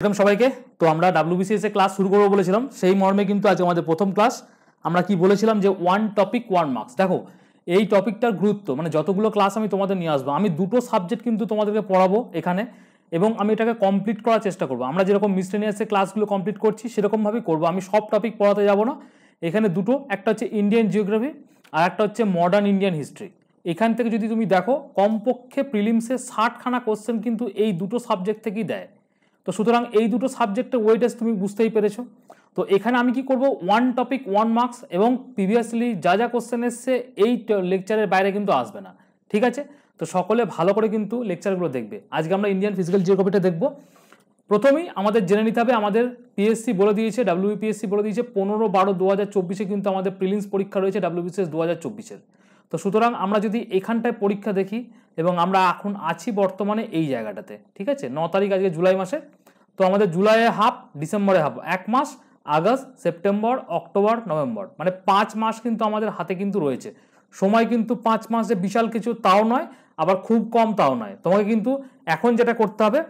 একদম সবাইকে তো আমরা ডাব্লিউবিসিএস এ ক্লাস শুরু করবো বলেছিলাম সেই মর্মে কিন্তু আজ আমাদের প্রথম ক্লাস আমরা কি বলেছিলাম যে ওয়ান টপিক ওয়ান মার্কস দেখো এই টপিকটার গুরুত্ব মানে যতগুলো ক্লাস আমি তোমাদের নিয়ে আসবো আমি দুটো সাবজেক্ট কিন্তু তোমাদেরকে পড়াবো এখানে এবং আমি এটাকে কমপ্লিট করার চেষ্টা করবো আমরা যেরকম মিস্টেনিয়াসে ক্লাসগুলো কমপ্লিট করছি সেরকমভাবেই করবো আমি সব টপিক পড়াতে যাব না এখানে দুটো একটা হচ্ছে ইন্ডিয়ান জিওগ্রাফি আর একটা হচ্ছে মডার্ন ইন্ডিয়ান হিস্ট্রি এখান থেকে যদি তুমি দেখো কমপক্ষে প্রিলিমসে ষাটখানা কোশ্চেন কিন্তু এই দুটো সাবজেক্ট থেকেই দেয় তো সুতরাং এই দুটো সাবজেক্টের ওয়েটেজ তুমি বুঝতেই পেরেছো তো এখানে আমি কি করব ওয়ান টপিক ওয়ান মার্কস এবং প্রিভিয়াসলি যা যা কোশ্চেন এসছে এই লেকচারের বাইরে কিন্তু আসবে না ঠিক আছে তো সকলে ভালো করে কিন্তু লেকচারগুলো দেখবে আজকে আমরা ইন্ডিয়ান ফিজিক্যাল জিওগ্রাফিটা দেখব প্রথমেই আমাদের জেনে নিতে হবে আমাদের পিএসসি বলে দিয়েছে ডাব্লিউপিএসসি বলে দিয়েছে পনেরো বারো দু হাজার চব্বিশে কিন্তু আমাদের প্রিলিমস পরীক্ষা রয়েছে ডাব্লিউবিসিএস দু হাজার চব্বিশের তো সুতরাং আমরা যদি এখানটায় পরীক্ষা দেখি এবং আমরা এখন আছি বর্তমানে এই জায়গাটাতে ঠিক আছে ন তারিখ আজকে জুলাই মাসে তো আমাদের জুলাইয়ে হাফ ডিসেম্বরে হাফ এক মাস আগস্ট সেপ্টেম্বর অক্টোবর নভেম্বর মানে পাঁচ মাস কিন্তু আমাদের হাতে কিন্তু রয়েছে সময় কিন্তু পাঁচ মাসে বিশাল কিছু তাও নয় আবার খুব কম তাও নয় তোমাকে কিন্তু এখন যেটা করতে হবে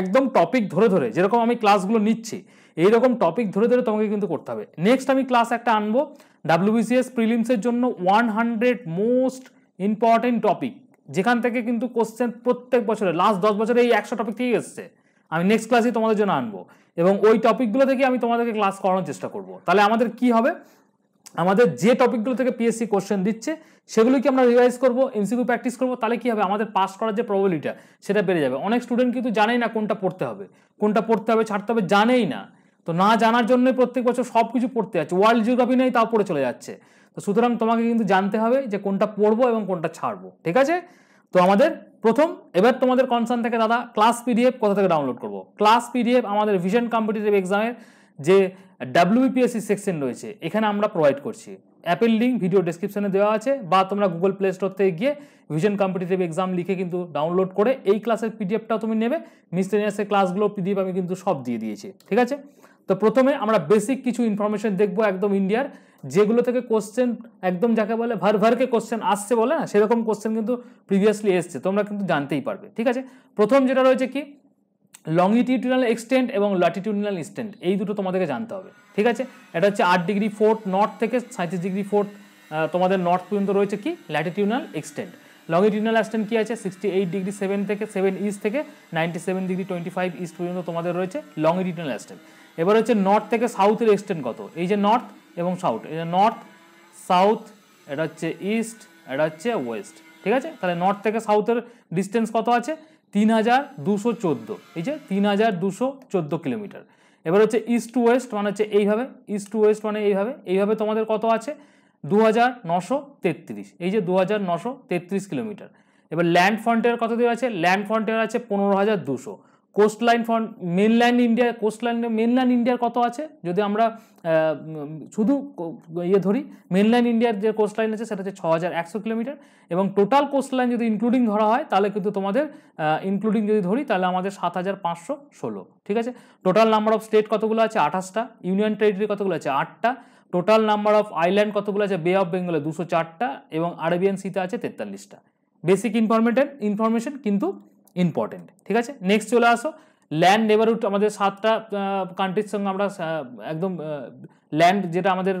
একদম টপিক ধরে ধরে যেরকম আমি ক্লাসগুলো নিচ্ছি এইরকম টপিক ধরে ধরে তোমাকে কিন্তু করতে হবে নেক্সট আমি ক্লাস একটা আনবো ডাব্লিউবিসিএস প্রিলিমসের জন্য one hundred most important topic যেখান থেকে কিন্তু কোশ্চেন প্রত্যেক বছরে লাস্ট দশ বছরে এই একশো টপিক থেকেই এসছে আমি নেক্সট ক্লাসে তোমাদের জন্য আনবো এবং ওই টপিকগুলো থেকে আমি তোমাদেরকে ক্লাস করানোর চেষ্টা করব তাহলে আমাদের কি হবে আমাদের যে টপিকগুলো থেকে পিএসসি কোশ্চেন দিচ্ছে কি আমরা রিভাইজ করবো এমসিকিউ প্র্যাকটিস করবো তাহলে কি হবে আমাদের পাস করার যে প্রবলিটা সেটা বেড়ে যাবে অনেক স্টুডেন্ট কিন্তু জানেই না কোনটা পড়তে হবে কোনটা পড়তে হবে ছাড়তে হবে জানেই না তো না জানার জন্য প্রত্যেক বছর সব কিছু পড়তে যাচ্ছে ওয়ার্ল্ড জিওগ্রাফি নেই তাও পড়ে চলে যাচ্ছে তো সুতরাং তোমাকে কিন্তু জানতে হবে যে কোনটা পড়বো এবং কোনটা ছাড়বো ঠিক আছে তো আমাদের প্রথম এবার তোমাদের কনসার্ন থেকে দাদা ক্লাস পিডিএফ কোথা থেকে ডাউনলোড করব ক্লাস পিডিএফ আমাদের ভিশন কম্পিটিটিভ এক্সামের যে ডাব্লিউপিএসসি সেকশন রয়েছে এখানে আমরা প্রোভাইড করছি অ্যাপের লিঙ্ক ভিডিও ডিসক্রিপশনে দেওয়া আছে বা তোমরা গুগল প্লে স্টোর থেকে গিয়ে ভিশন কম্পিটিটিভ এক্সাম লিখে কিন্তু ডাউনলোড করে এই ক্লাসের পিডিএফটাও তুমি নেবে মিসলেনিয়াসের ক্লাসগুলো পিডিএফ আমি কিন্তু সব দিয়ে দিয়েছি ঠিক আছে তো প্রথমে আমরা বেসিক কিছু ইনফরমেশন দেখবো একদম ইন্ডিয়ার যেগুলো থেকে কোশ্চেন একদম যাকে বলে ভার ভারকে কোশ্চেন আসছে বলে না সেরকম কোশ্চেন কিন্তু প্রিভিয়াসলি এসছে তোমরা কিন্তু জানতেই পারবে ঠিক আছে প্রথম যেটা রয়েছে কি লংগিটিউডিনাল এক্সটেন্ট এবং ল্যাটিটিউডিনাল এক্সটেন্ট এই দুটো তোমাদেরকে জানতে হবে ঠিক আছে এটা হচ্ছে আট ডিগ্রি ফোর্থ নর্থ থেকে সাঁত্রিশ ডিগ্রি ফোর্থ তোমাদের নর্থ পর্যন্ত রয়েছে কি ল্যাটিটিউডাল এক্সটেন্ট লংগিটিউডিনাল এক্সটেন্ট কি আছে সিক্সটি এইট ডিগ্রি সেভেন থেকে সেভেন ইস্ট থেকে ninety seven degree twenty five east পর্যন্ত তোমাদের রয়েছে লংগিটিউডিনাল এক্সটেন্ট এবার হচ্ছে নর্থ থেকে সাউথের এক্সটেন্ট কত এই যে নর্থ এবং সাউথ এই যে নর্থ সাউথ এটা হচ্ছে ইস্ট এটা হচ্ছে ওয়েস্ট ঠিক আছে তাহলে নর্থ থেকে সাউথের ডিস্টেন্স কত আছে তিন হাজার দুশো চোদ্দো এই যে তিন হাজার দুশো চোদ্দো কিলোমিটার এবার হচ্ছে ইস্ট টু ওয়েস্ট মানে হচ্ছে এইভাবে ইস্ট টু ওয়েস্ট মানে এইভাবে এইভাবে তোমাদের কত আছে দু হাজার নশো তেত্রিশ এই যে দু হাজার নশো তেত্রিশ কিলোমিটার এবার ল্যান্ড ফ্রন্টিয়ার কত দিয়ে আছে ল্যান্ড ফ্রন্টিয়ার আছে পনেরো হাজার দুশো coastline front mainland India coastline mainland ইন্ডিয়ার কত আছে যদি আমরা শুধু ইয়ে ধরি মেনল্যান্ড ইন্ডিয়ার যে কোস্টলাইন আছে সেটা হচ্ছে ছ হাজার একশো কিলোমিটার এবং টোটাল কোস্টলাইন যদি ইনক্লুডিং ধরা হয় তাহলে কিন্তু তোমাদের ইনক্লুডিং যদি ধরি তাহলে আমাদের সাত হাজার পাঁচশো ষোলো ঠিক আছে টোটাল নাম্বার অফ স্টেট কতগুলো আছে আঠাশটা ইউনিয়ন টেরিটরি কতগুলো আছে আটটা টোটাল নাম্বার অফ আইল্যান্ড কতগুলো আছে বে অফ বেঙ্গলে দুশো চারটা এবং আরবিয়ান সিতে আছে তেতাল্লিশটা বেসিক ইনফরমেটেড ইনফরমেশন কিন্তু ইম্পর্টেন্ট ঠিক আছে নেক্সট চলে আসো ল্যান্ড নেবারহুড আমাদের সাতটা কান্ট্রির সঙ্গে আমরা একদম ল্যান্ড যেটা আমাদের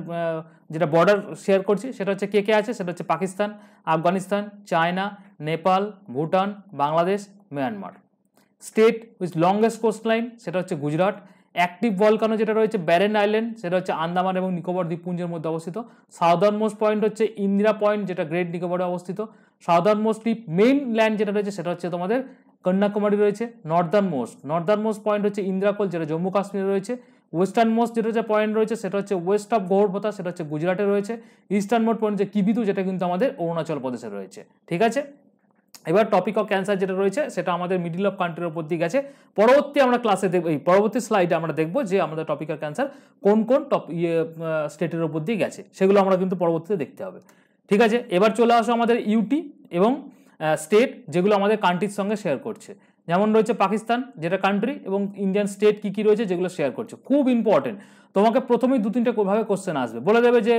যেটা বর্ডার শেয়ার করছি সেটা হচ্ছে কে কে আছে সেটা হচ্ছে Pakistan Afghanistan China Nepal Bhutan Bangladesh Myanmar state with longest coast line সেটা হচ্ছে গুজরাট অ্যাক্টিভ বলকানো যেটা রয়েছে ব্যারেন আইল্যান্ড সেটা হচ্ছে আন্দামান এবং নিকোবর দ্বীপপুঞ্জের মধ্যে অবস্থিত সাউদার্ন মোস্ট পয়েন্ট হচ্ছে ইন্দিরা পয়েন্ট যেটা গ্রেট নিকোবরে অবস্থিত সাউদার্ন মোস্ট দ্বীপ মেইন ল্যান্ড যেটা রয়েছে সেটা হচ্ছে তোমাদের কন্যাকুমারী রয়েছে northern most northern most point হচ্ছে ইন্দ্রাকোল যেটা জম্মু কাশ্মীরে রয়েছে ওয়েস্টার্ন মোস্ট যেটা যে পয়েন্ট রয়েছে সেটা হচ্ছে ওয়েস্ট অফ গৌরভতা সেটা হচ্ছে গুজরাটে রয়েছে ইস্টার্ন মোস্ট পয়েন্ট যে কিবিতু যেটা কিন্তু আমাদের অরুণাচল প্রদেশে রয়েছে ঠিক আছে এবার টপিক অফ ক্যান্সার যেটা রয়েছে সেটা আমাদের মিডিল অফ কান্ট্রির ওপর দিকে আছে পরবর্তী আমরা ক্লাসে দেখব এই পরবর্তী স্লাইডে আমরা দেখব যে আমাদের টপিক অফ ক্যান্সার কোন কোন টপ ইয়ে স্টেটের ওপর দিয়ে গেছে সেগুলো আমরা কিন্তু পরবর্তীতে দেখতে হবে ঠিক আছে এবার চলে আসো আমাদের ইউটি এবং স্টেট যেগুলো আমাদের কান্ট্রির সঙ্গে শেয়ার করছে যেমন রয়েছে পাকিস্তান যেটা কান্ট্রি এবং ইন্ডিয়ান স্টেট কী কী রয়েছে যেগুলো শেয়ার করছে খুব ইম্পর্টেন্ট তোমাকে প্রথমেই দু তিনটে ভাবে কোশ্চেন আসবে বলে দেবে যে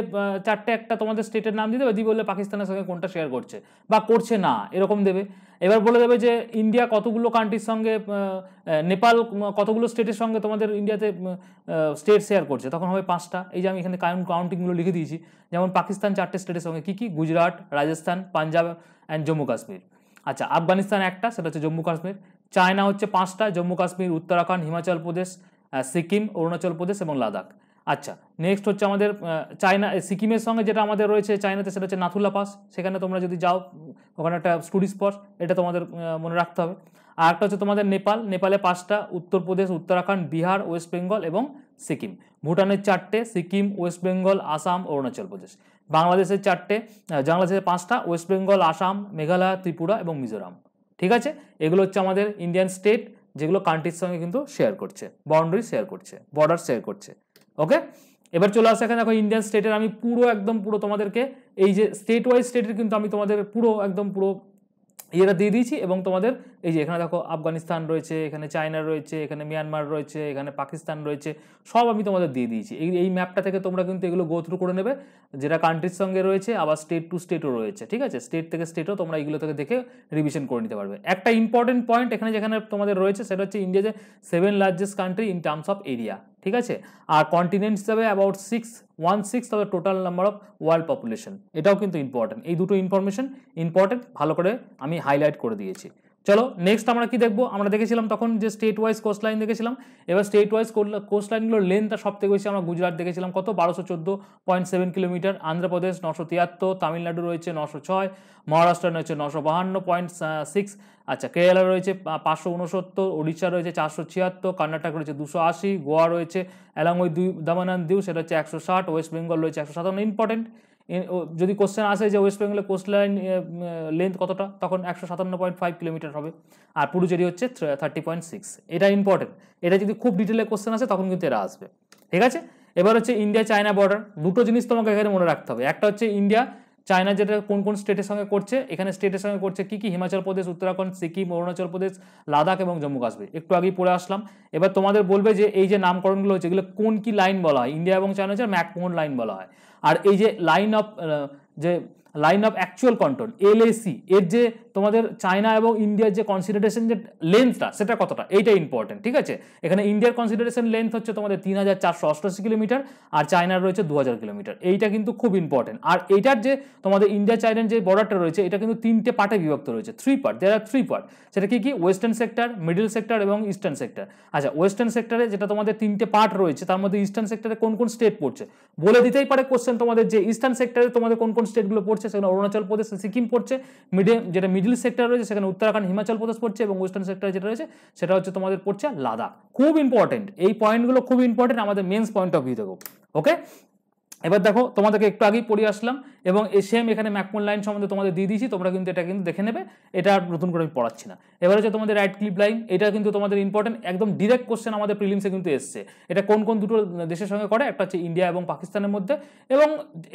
চারটে একটা তোমাদের স্টেটের নাম দিয়ে দেবে দিয়ে বললে পাকিস্তানের সঙ্গে কোনটা শেয়ার করছে বা করছে না এরকম দেবে এবার বলে দেবে যে ইন্ডিয়া কতগুলো কান্ট্রির সঙ্গে নেপাল কতগুলো স্টেটের সঙ্গে তোমাদের ইন্ডিয়াতে স্টেট শেয়ার করছে তখন হবে পাঁচটা এই যে আমি এখানে কাউন্ট কাউন্টিংগুলো লিখে দিয়েছি যেমন পাকিস্তান চারটে স্টেটের সঙ্গে কী কী গুজরাট রাজস্থান পাঞ্জাব অ্যান্ড জম্মু কাশ্মীর আচ্ছা আফগানিস্তান একটা সেটা হচ্ছে জম্মু কাশ্মীর চায়না হচ্ছে পাঁচটা জম্মু কাশ্মীর উত্তরাখণ্ড হিমাচল প্রদেশ সিকিম অরুণাচল প্রদেশ এবং লাদাখ আচ্ছা নেক্সট হচ্ছে আমাদের চায়না সিকিমের সঙ্গে যেটা আমাদের রয়েছে চায়নাতে সেটা হচ্ছে নাথুলা পাস সেখানে তোমরা যদি যাও ওখানে একটা স্টুডি স্পট এটা তোমাদের মনে রাখতে হবে আর একটা হচ্ছে তোমাদের নেপাল নেপালে পাঁচটা উত্তরপ্রদেশ উত্তরাখণ্ড বিহার ওয়েস্ট বেঙ্গল এবং সিকিম ভুটানের চারটে সিকিম ওয়েস্ট বেঙ্গল আসাম অরুণাচল প্রদেশ বাংলাদেশের চারটে বাংলাদেশের পাঁচটা ওয়েস্ট বেঙ্গল আসাম মেঘালয় ত্রিপুরা এবং মিজোরাম ঠিক আছে এগুলো হচ্ছে আমাদের ইন্ডিয়ান স্টেট যেগুলো কান্ট্রির সঙ্গে কিন্তু শেয়ার করছে বাউন্ডারি শেয়ার করছে বর্ডার শেয়ার করছে ওকে এবার চলে আসে এখানে দেখো ইন্ডিয়ান স্টেটের আমি পুরো একদম পুরো তোমাদেরকে এই যে স্টেট ওয়াইজ স্টেটের কিন্তু আমি তোমাদের পুরো একদম পুরো ইয়েটা দিয়ে দিয়েছি এবং তোমাদের এই যে এখানে দেখো আফগানিস্তান রয়েছে এখানে চায়না রয়েছে এখানে মিয়ানমার রয়েছে এখানে পাকিস্তান রয়েছে সব আমি তোমাদের দিয়ে দিয়েছি এই এই ম্যাপটা থেকে তোমরা কিন্তু এগুলো গো থ্রু করে নেবে যেটা কান্ট্রির সঙ্গে রয়েছে আবার স্টেট টু স্টেটও রয়েছে ঠিক আছে স্টেট থেকে স্টেটও তোমরা এগুলো থেকে দেখে রিভিশন করে নিতে পারবে একটা ইম্পর্টেন্ট পয়েন্ট এখানে যেখানে তোমাদের রয়েছে সেটা হচ্ছে ইন্ডিয়া যে seven largest country in terms of area ঠিক আছে আর কন্টিনেন্ট হিসাবে অ্যাবাউট সিক্স ওয়ান সিক্স তবে total number of world population এটাও কিন্তু ইম্পর্টেন্ট এই দুটো ইনফরমেশন ইম্পর্টেন্ট ভালো করে আমি হাইলাইট করে দিয়েছি চলো নেক্সট আমরা কি দেখবো আমরা দেখেছিলাম তখন যে স্টেট ওয়াইজ কোস্ট লাইন দেখেছিলাম এবার স্টেট ওয়াইজ কোস্ট লাইনগুলো লেন্থটা সব থেকে বেশি আমরা গুজরাট দেখেছিলাম কত বারোশো চোদ্দো পয়েন্ট সেভেন কিলোমিটার আন্ধ্রপ্রদেশ নশো তিয়াত্তর তামিলনাড়ু রয়েছে নশো ছয় মহারাষ্ট্র রয়েছে নশো বাহান্ন পয়েন্ট সিক্স আচ্ছা কেরালা রয়েছে পাঁচশো উনসত্তর উড়িষ্যা রয়েছে চারশো ছিয়াত্তর কর্ণাটক রয়েছে দুশো আশি গোয়া রয়েছে অ্যালং ওই দুই দামানান দিউ সেটা হচ্ছে একশো ষাট ওয়েস্ট বেঙ্গল রয়েছে একশো সাতান্ন ইম্পর্টেন্ট যদি কোশ্চেন আসে যে ওয়েস্ট বেঙ্গলের কোস্ট লাইন লেন্থ কতটা তখন একশো সাতান্ন পয়েন্ট ফাইভ কিলোমিটার হবে আর পুডুচেরি হচ্ছে থার্টি পয়েন্ট সিক্স এটা ইম্পর্টেন্ট এটা যদি খুব ডিটেলে কোশ্চেন আসে তখন কিন্তু এরা আসবে ঠিক আছে এবার হচ্ছে ইন্ডিয়া চায়না বর্ডার দুটো জিনিস তোমাকে এখানে মনে রাখতে হবে একটা হচ্ছে ইন্ডিয়া চায়না যেটা কোন কোন স্টেটের সঙ্গে করছে এখানে স্টেটের সঙ্গে করছে কি কি হিমাচল প্রদেশ উত্তরাখণ্ড সিকিম অরুণাচল প্রদেশ লাদাখ এবং জম্মু কাশ্মীর একটু আগেই পড়ে আসলাম এবার তোমাদের বলবে যে এই যে নামকরণগুলো হচ্ছে এগুলো কোন কি লাইন বলা হয় ইন্ডিয়া এবং চায়না হচ্ছে ম্যাকমোহন লাইন বলা হয় আর এই যে লাইন অফ যে line of actual control L A C এর যে তোমাদের চায়না এবং ইন্ডিয়ার যে কনসিডারেশন যে লেন্থটা সেটা কতটা এইটা ইম্পর্টেন্ট ঠিক আছে এখানে ইন্ডিয়ার কনসিডারেশন লেন্থ হচ্ছে তোমাদের তিন হাজার চারশো অষ্টআশি কিলোমিটার আর চায়নার রয়েছে দু হাজার কিলোমিটার এইটা কিন্তু খুব ইম্পর্টেন্ট আর এইটার যে তোমাদের ইন্ডিয়া চাইনার যে বর্ডারটা রয়েছে এটা কিন্তু তিনটে পার্টে বিভক্ত রয়েছে থ্রি পার্ট দেয়ার আর থ্রি পার্ট সেটা কি কি ওয়েস্টার্ন সেক্টর মিডিল সেক্টর এবং ইস্টার্ন সেক্টর আচ্ছা ওয়েস্টার্ন সেক্টরে যেটা তোমাদের তিনটে পার্ট রয়েছে তার মধ্যে ইস্টার্ন সেক্টরে কোন কোন স্টেট পড়ছে বলে দিতেই পারে কোশ্চেন তোমাদের যে ইস্টার্ন সেক্টরে তোমাদের কোন কোন স্টেটগুলো পড়ছে পড়ছে সেখানে অরুণাচল প্রদেশ সিকিম পড়ছে মিডে যেটা মিডল সেক্টর রয়েছে সেখানে উত্তরাখণ্ড হিমাচল প্রদেশ পড়ছে এবং ওয়েস্টার্ন সেক্টর যেটা রয়েছে সেটা হচ্ছে তোমাদের পড়ছে লাদাখ খুব ইম্পর্টেন্ট এই পয়েন্টগুলো খুব ইম্পর্টেন্ট আমাদের মেন্স পয়েন্ট অফ ভিউ দেখো ওকে এবার দেখো তোমাদেরকে একটু আগেই পড়িয়ে আসলাম এবং সেম এখানে ম্যাকমোল লাইন সম্বন্ধে তোমাদের দিয়ে দিয়েছি তোমরা কিন্তু এটা কিন্তু দেখে নেবে এটা নতুন করে আমি পড়াচ্ছি না এবার হচ্ছে তোমাদের রাইট ক্লিপ লাইন এটা কিন্তু তোমাদের ইম্পর্টেন্ট একদম ডিরেক্ট কোশ্চেন আমাদের প্রিলিমসে কিন্তু এসছে এটা কোন কোন দুটো দেশের সঙ্গে করে একটা হচ্ছে ইন্ডিয়া এবং পাকিস্তানের মধ্যে এবং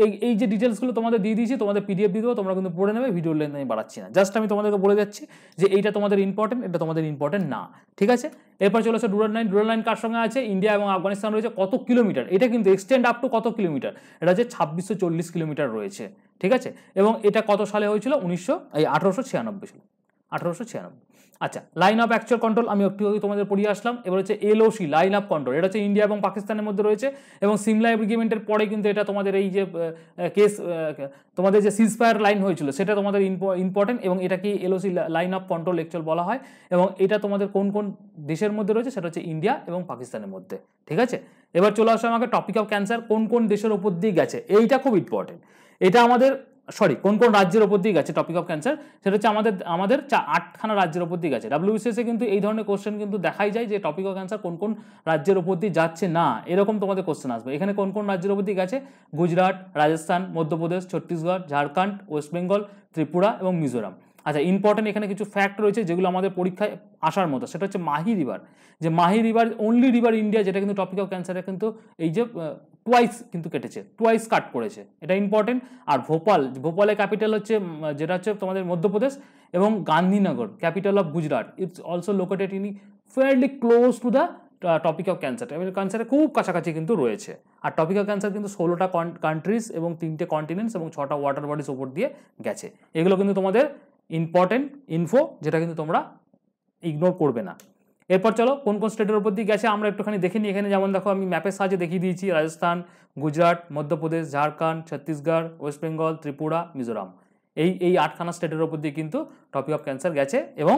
এই এই যে ডিটেলসগুলো তোমাদের দিয়ে দিয়েছি তোমাদের পিডিএফ দিয়ে দেবো তোমরা কিন্তু পড়ে নেবে ভিডিও লেন আমি বাড়াচ্ছি না জাস্ট আমি তোমাদেরকে বলে যাচ্ছি যে এইটা তোমাদের ইম্পর্টেন্ট এটা তোমাদের ইম্পর্টেন্ট না ঠিক আছে এরপর চলে আসে রুরাল লাইন রুরাল লাইন কার সঙ্গে আছে ইন্ডিয়া এবং আফগানিস্তান রয়েছে কত কিলোমিটার এটা কিন্তু এক্সটেন্ড আপ টু কত কিলোমিটার এটা হচ্ছে ছাব্বিশশো চল্লিশ কিলোমিটার রয়েছে হয়েছে ঠিক আছে এবং এটা কত সালে হয়েছিল উনিশশো এই আঠেরোশো ছিয়ানব্বই সালে আঠেরোশো ছিয়ানব্বই আচ্ছা লাইন অফ অ্যাকচুয়াল কন্ট্রোল আমি একটু তোমাদের পড়িয়ে আসলাম এবার হচ্ছে এলওসি লাইন অফ কন্ট্রোল এটা হচ্ছে ইন্ডিয়া এবং পাকিস্তানের মধ্যে রয়েছে এবং সিমলা এগ্রিমেন্টের পরে কিন্তু এটা তোমাদের এই যে কেস তোমাদের যে সিজফায়ার লাইন হয়েছিল সেটা তোমাদের ইম্পর্টেন্ট এবং এটা কি L O C line of control actual বলা হয় এবং এটা তোমাদের কোন কোন দেশের মধ্যে রয়েছে সেটা হচ্ছে ইন্ডিয়া এবং পাকিস্তানের মধ্যে ঠিক আছে এবার চলে আসো আমাকে টপিক অফ ক্যান্সার কোন কোন দেশের উপর দিয়ে গেছে এইটা খুব ইম্পর্টেন্ট এটা আমাদের সরি কোন কোন রাজ্যের ওপর দিয়ে গেছে টপিক অফ ক্যান্সার সেটা হচ্ছে আমাদের আমাদের চা আটখানা রাজ্যের ওপর দিয়ে গেছে ডাব্লিউবিসিএসে কিন্তু এই ধরনের কোশ্চেন কিন্তু দেখাই যায় যে টপিক অফ ক্যান্সার কোন কোন রাজ্যের ওপর দিয়ে যাচ্ছে না এরকম তোমাদের কোশ্চেন আসবে এখানে কোন কোন রাজ্যের ওপর দিয়ে গেছে গুজরাট রাজস্থান মধ্যপ্রদেশ ছত্তিশগড় ঝাড়খণ্ড ওয়েস্ট বেঙ্গল ত্রিপুরা এবং মিজোরাম আচ্ছা ইম্পর্টেন্ট এখানে কিছু ফ্যাক্ট রয়েছে যেগুলো আমাদের পরীক্ষায় আসার মতো সেটা হচ্ছে মাহি রিভার যে Mahi river only river India যেটা কিন্তু টপিক অফ ক্যান্সারে কিন্তু এই যে টোয়াইস কিন্তু কেটেছে টোয়াইস কাট করেছে এটা ইম্পর্টেন্ট আর ভোপাল ভোপালের ক্যাপিটাল হচ্ছে যেটা হচ্ছে তোমাদের মধ্যপ্রদেশ এবং Gandhinagar capital of Gujarat it's also located in fairly close to the topic of cancer এবং ক্যান্সারের খুব কাছাকাছি কিন্তু রয়েছে আর টপিক অফ ক্যান্সার কিন্তু ষোলোটা কান্ট্রিজ এবং তিনটে কন্টিনেন্টস এবং ছটা ওয়াটার বডিস ওপর দিয়ে গেছে এগুলো কিন্তু তোমাদের ইম্পর্টেন্ট ইনফো যেটা কিন্তু তোমরা ইগনোর করবে না এরপর চলো কোন কোন স্টেটের উপর দিয়ে গেছে আমরা একটুখানি দেখে নিই এখানে যেমন দেখো আমি ম্যাপের সাহায্যে দেখিয়ে দিয়েছি রাজস্থান গুজরাট মধ্যপ্রদেশ ঝাড়খণ্ড ছত্তিশগড় ওয়েস্ট বেঙ্গল ত্রিপুরা মিজোরাম এই এই আটখানা স্টেটের উপর দিয়ে কিন্তু টপিক অফ ক্যান্সার গেছে এবং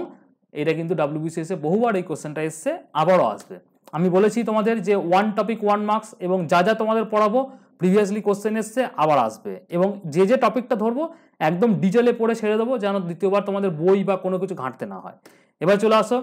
এটা কিন্তু ডাব্লিউবিসিএসে বহুবার এই কোশ্চেনটা এসছে আবারও আসবে আমি বলেছি তোমাদের যে ওয়ান টপিক ওয়ান মার্কস এবং যা যা তোমাদের পড়াবো প্রিভিয়াসলি কোশ্চেন এসছে আবার আসবে এবং যে যে টপিকটা ধরবো একদম ডিটেলে পড়ে ছেড়ে দেবো যেন দ্বিতীয়বার তোমাদের বই বা কোনো কিছু ঘাঁটতে না হয় এবার চলে আসো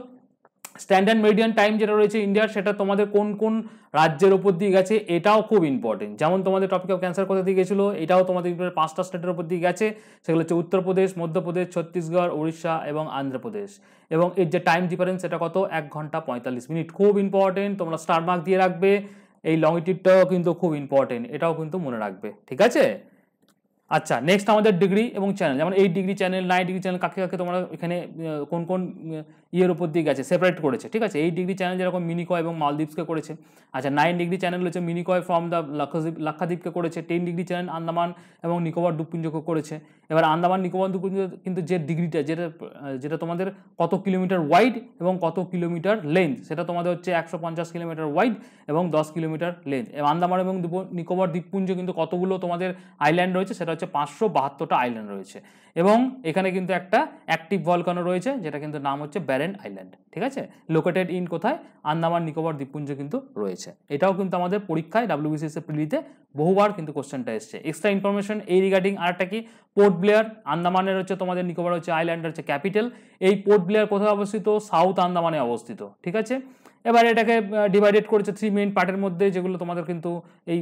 স্ট্যান্ডার্ড মিডিয়াম টাইম যেটা রয়েছে ইন্ডিয়ার সেটা তোমাদের কোন কোন রাজ্যের ওপর দিয়ে গেছে এটাও খুব ইম্পর্টেন্ট যেমন তোমাদের টপিক অফ ক্যান্সার কোথা দিয়ে গেছিলো এটাও তোমাদের পাঁচটা স্টেটের ওপর দিয়ে গেছে সেগুলো হচ্ছে উত্তরপ্রদেশ মধ্যপ্রদেশ ছত্তিশগড় উড়িষ্যা এবং আন্ধ্রপ্রদেশ এবং এর যে টাইম ডিফারেন্স সেটা কত এক ঘন্টা পঁয়তাল্লিশ মিনিট খুব ইম্পর্টেন্ট তোমরা স্টার মার্ক দিয়ে রাখবে এই লংটিটিউডটাও কিন্তু খুব ইম্পর্টেন্ট এটাও কিন্তু মনে রাখবে ঠিক আছে আচ্ছা নেক্সট আমাদের ডিগ্রি এবং চ্যানেল যেমন eight degree channel nine degree channel কাকে কাকে তোমরা এখানে কোন কোন ইয়ের উপর দিয়ে গেছে সেপারেট করেছে ঠিক আছে এই ডিগ্রি চ্যানেল যেরকম মিনিকয় এবং মালদ্বীপসকে করেছে আচ্ছা নাইন ডিগ্রি চ্যানেল হচ্ছে মিনিকয় ফ্রম দ্য লাক্ষাদ্বীপ লাক্ষাদ্বীপকে করেছে টেন ডিগ্রি চ্যানেল আন্দামান এবং নিকোবর দ্বীপপুঞ্জকে করেছে এবার আন্দামান নিকোবর দ্বীপপুঞ্জ কিন্তু যে ডিগ্রিটা যেটা যেটা তোমাদের কত কিলোমিটার ওয়াইড এবং কত কিলোমিটার লেন্থ সেটা তোমাদের হচ্ছে একশো পঞ্চাশ কিলোমিটার ওয়াইড এবং দশ কিলোমিটার লেন্থ আন্দামান এবং নিকোবর দ্বীপপুঞ্জ কিন্তু কতগুলো তোমাদের আইল্যান্ড রয়েছে সেটা হচ্ছে পাঁচশো বাহাত্তরটা আইল্যান্ড রয়েছে এবং এখানে কিন্তু একটা অ্যাক্টিভ ভলকানো রয়েছে যেটা কিন্তু নাম হচ্ছে ব্যারেন আইল্যান্ড ঠিক আছে লোকেটেড ইন কোথায় আন্দামান নিকোবর দ্বীপপুঞ্জ কিন্তু রয়েছে এটাও কিন্তু আমাদের পরীক্ষায় ডাব্লিউবিসিএস প্রিলিতে বহুবার কিন্তু কোশ্চেনটা এসছে এক্সট্রা ইনফরমেশন এই রিগার্ডিং আরেকটা কি পোর্ট ব্লেয়ার আন্দামানের হচ্ছে তোমাদের নিকোবর হচ্ছে আইল্যান্ড হচ্ছে ক্যাপিটাল এই পোর্ট ব্লেয়ার কোথায় অবস্থিত সাউথ আন্দামানে অবস্থিত ঠিক আছে এবার এটাকে ডিভাইডেড করেছে থ্রি মেইন পার্টের মধ্যে যেগুলো তোমাদের কিন্তু এই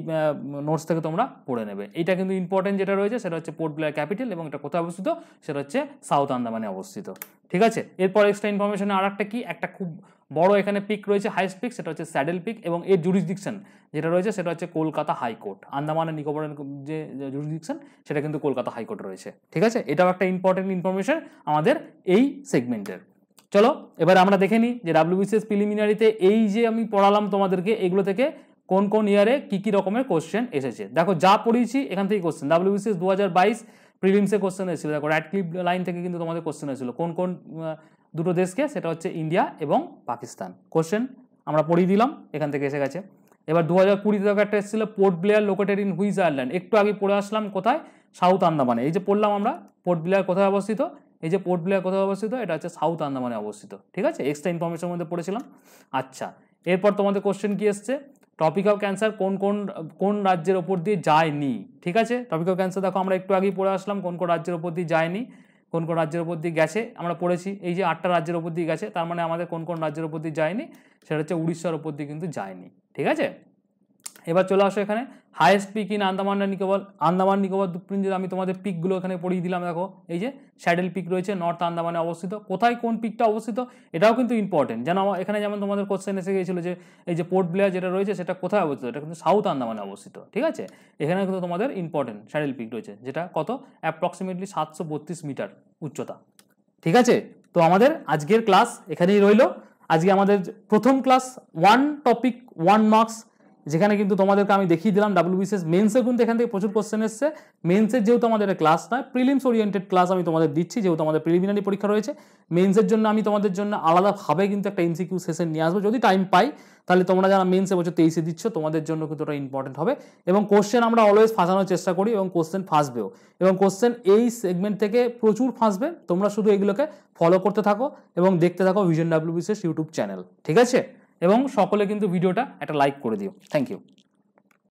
নোটস থেকে তোমরা পড়ে নেবে এটা কিন্তু ইম্পর্টেন্ট যেটা রয়েছে সেটা হচ্ছে পোর্ট ব্লয়ার ক্যাপিটাল এবং এটা কোথায় অবস্থিত সেটা হচ্ছে সাউথ আন্দামানে অবস্থিত ঠিক আছে এরপর এক্সট্রা ইনফরমেশনে আর একটা কি একটা খুব বড় এখানে পিক রয়েছে হাইস্ট পিক সেটা হচ্ছে স্যাডেল পিক এবং এর জুরিসডিকশন যেটা রয়েছে সেটা হচ্ছে কলকাতা হাইকোর্ট আন্দামান অ্যান্ড নিকোবরের যে জুরিসডিকশন সেটা কিন্তু কলকাতা হাইকোর্ট রয়েছে ঠিক আছে এটাও একটা ইম্পর্টেন্ট ইনফরমেশন আমাদের এই সেগমেন্টের চলো এবার আমরা দেখে নিই যে ডাব্লিউবিসিএস প্রিলিমিনারিতে এই যে আমি পড়ালাম তোমাদেরকে এগুলো থেকে কোন কোন ইয়ারে কী কী রকমের কোশ্চেন এসেছে দেখো যা পড়িয়েছি এখান থেকে কোশ্চেন ডাব্লিউবিসিএস দু হাজার বাইশ প্রিলিমসে কোশ্চেন এসেছিল দেখো ক্লিপ লাইন থেকে কিন্তু তোমাদের কোশ্চেন এসেছিল কোন কোন দুটো দেশকে সেটা হচ্ছে ইন্ডিয়া এবং পাকিস্তান কোশ্চেন আমরা পড়িয়ে দিলাম এখান থেকে এসে গেছে এবার দু হাজার কুড়িতে দেখো একটা এসেছিলো Port Blair located in which island একটু আগে পড়ে আসলাম কোথায় সাউথ আন্দামানে এই যে পড়লাম আমরা পোর্ট ব্লেয়ার কোথায় অবস্থিত এই যে পোর্ট ব্লেয়ার কোথায় অবস্থিত এটা হচ্ছে সাউথ আন্দামানে অবস্থিত ঠিক আছে এক্সট্রা ইনফরমেশনের মধ্যে পড়েছিলাম আচ্ছা এরপর তোমাদের কোশ্চেন কি এসছে টপিক অফ ক্যান্সার কোন কোন কোন রাজ্যের ওপর দিয়ে যায়নি ঠিক আছে টপিক অফ ক্যান্সার দেখো আমরা একটু আগেই পড়ে আসলাম কোন কোন রাজ্যের ওপর দিয়ে যায়নি কোন কোন রাজ্যের ওপর দিয়ে গেছে আমরা পড়েছি এই যে আটটা রাজ্যের ওপর দিয়ে গেছে তার মানে আমাদের কোন কোন রাজ্যের ওপর দিয়ে যায়নি সেটা হচ্ছে উড়িষ্যার ওপর দিয়ে কিন্তু যায়নি ঠিক আছে এবার চলে আসো এখানে highest peak in Andaman Nicobar Andaman Nicobar দ্বীপপুঞ্জে আমি তোমাদের পিকগুলো এখানে পড়িয়ে দিলাম দেখো এই যে স্যাডেল পিক রয়েছে নর্থ আন্দামানে অবস্থিত কোথায় কোন পিকটা অবস্থিত এটাও কিন্তু ইম্পর্টেন্ট যেন এখানে যেমন তোমাদের কোশ্চেন এসে গিয়েছিল যে এই যে পোর্ট ব্লেয়ার যেটা রয়েছে সেটা কোথায় অবস্থিত এটা কিন্তু সাউথ আন্দামানে অবস্থিত ঠিক আছে এখানে কিন্তু তোমাদের ইম্পর্টেন্ট স্যাডেল পিক রয়েছে যেটা কত অ্যাপ্রক্সিমেটলি সাতশো মিটার উচ্চতা ঠিক আছে তো আমাদের আজকের ক্লাস এখানেই রইল আজকে আমাদের প্রথম class one topic one marks যেখানে কিন্তু তোমাদেরকে আমি দেখিয়ে দিলাম বিসিএস মেন্সের কিন্তু এখান থেকে প্রচুর কোশ্চেন এসছে মেন্সের যেহেতু আমাদের ক্লাস নয় প্রিলিমস ওরিয়েন্টেড ক্লাস আমি তোমাদের দিচ্ছি যেহেতু আমাদের প্রিলিমিনারি পরীক্ষা রয়েছে মেন্সের জন্য আমি তোমাদের জন্য আলাদাভাবে কিন্তু একটা এমসিকিউ সেশন নিয়ে আসবো যদি টাইম পাই তাহলে তোমরা যারা মেন্সে বছর তেইশে দিচ্ছ তোমাদের জন্য কিন্তু ওটা ইম্পর্টেন্ট হবে এবং কোশ্চেন আমরা অলওয়েজ ফাঁসানোর চেষ্টা করি এবং কোশ্চেন ফাঁসবেও এবং কোশ্চেন এই সেগমেন্ট থেকে প্রচুর ফাঁসবে তোমরা শুধু এগুলোকে ফলো করতে থাকো এবং দেখতে থাকো ডাব্লিউ বিসিএস ইউটিউব চ্যানেল ঠিক আছে এবং সকলে কিন্তু ভিডিওটা একটা লাইক করে দিও থ্যাংক ইউ